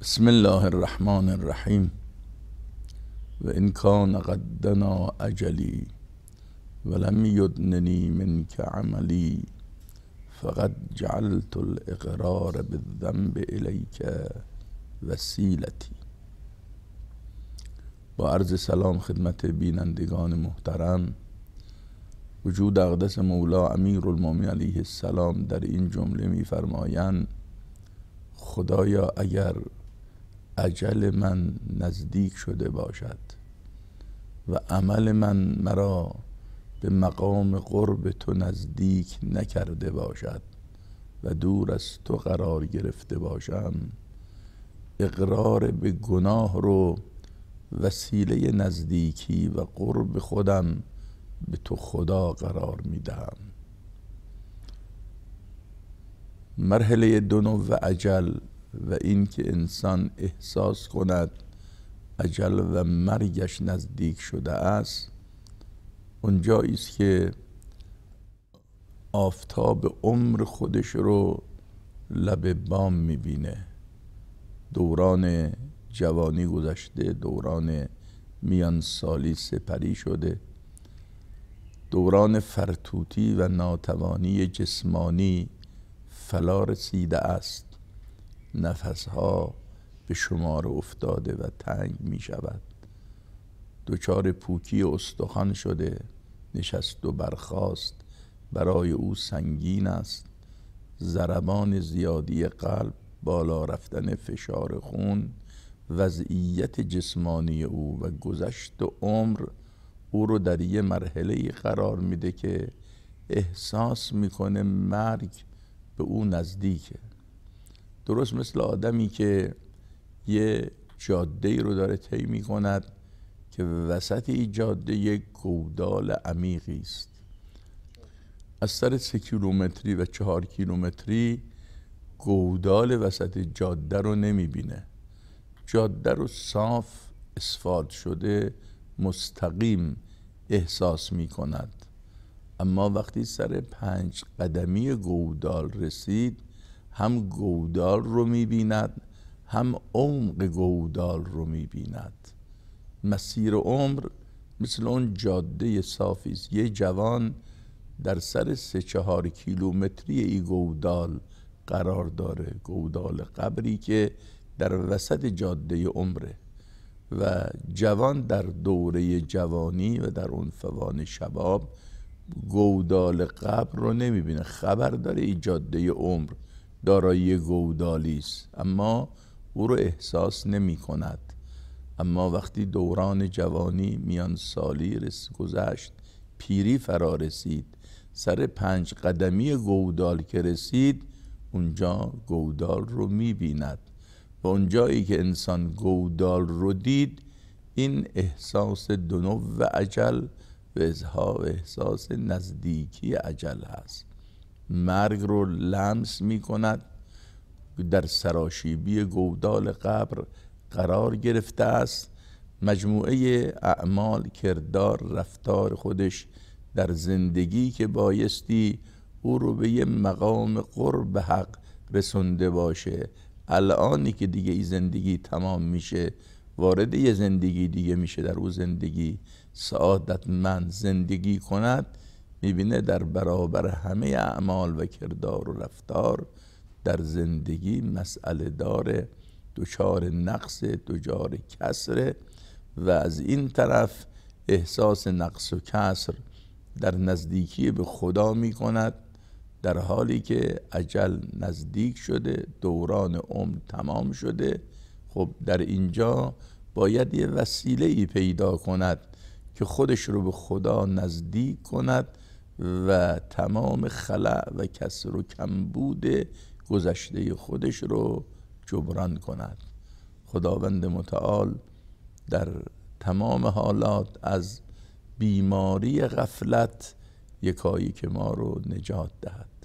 بسم الله الرحمن الرحیم و کان کان قدنا اجلی ولم یدننی منک عملی فقد جعلت الاقرار بالذنب الیک وسیلتی با عرض سلام خدمت بینندگان محترم وجود اقدس مولا امیر المومی علیه السلام در این جمله میفرمایند خدایا اگر عجل من نزدیک شده باشد و عمل من مرا به مقام قرب تو نزدیک نکرده باشد و دور از تو قرار گرفته باشم اقرار به گناه رو وسیله نزدیکی و قرب خودم به تو خدا قرار میدهم مرحله دنو و عجل و اینکه انسان احساس کند عجل و مرگش نزدیک شده است اونجایی است که آفتاب عمر خودش رو لب بام میبینه دوران جوانی گذشته دوران میان سالی سپری شده دوران فرتوتی و ناتوانی جسمانی فلا رسیده است نفسها به شمار افتاده و تنگ می شود دوچار پوکی استخوان شده نشست و برخاست برای او سنگین است ضربان زیادی قلب بالا رفتن فشار خون وضعیت جسمانی او و گذشت و عمر او رو در یه مرحله قرار میده که احساس میکنه مرگ به او نزدیکه درست مثل آدمی که یه جاده رو داره طی می کند که وسط این جاده یک گودال عمیقی است از سر سه کیلومتری و چهار کیلومتری گودال وسط جاده رو نمی بینه جاده رو صاف اسفاد شده مستقیم احساس می کند اما وقتی سر پنج قدمی گودال رسید هم گودال رو میبیند هم عمق گودال رو میبیند مسیر عمر مثل اون جاده صافی است یه جوان در سر سه چهار کیلومتری ای گودال قرار داره گودال قبری که در وسط جاده عمره و جوان در دوره جوانی و در اون فوان شباب گودال قبر رو نمیبینه خبر داره ای جاده عمر دارایی گودالی است اما او رو احساس نمی کند اما وقتی دوران جوانی میان سالی رس گذشت پیری فرا رسید سر پنج قدمی گودال که رسید اونجا گودال رو بیند و اونجایی که انسان گودال رو دید این احساس دنو و عجل و احساس نزدیکی عجل هست مرگ رو لمس می کند در سراشیبی گودال قبر قرار گرفته است مجموعه اعمال کردار رفتار خودش در زندگی که بایستی او رو به یه مقام قرب حق رسونده باشه الانی که دیگه ای زندگی تمام میشه وارد یه زندگی دیگه میشه در او زندگی سعادتمند زندگی کند میبینه در برابر همه اعمال و کردار و رفتار در زندگی مسئله داره دچار نقص دچار کسر و از این طرف احساس نقص و کسر در نزدیکی به خدا می کند در حالی که عجل نزدیک شده دوران عمر تمام شده خب در اینجا باید یه وسیله ای پیدا کند که خودش رو به خدا نزدیک کند و تمام خلع و کسر و کمبود گذشته خودش رو جبران کند خداوند متعال در تمام حالات از بیماری غفلت یکایی که ما رو نجات دهد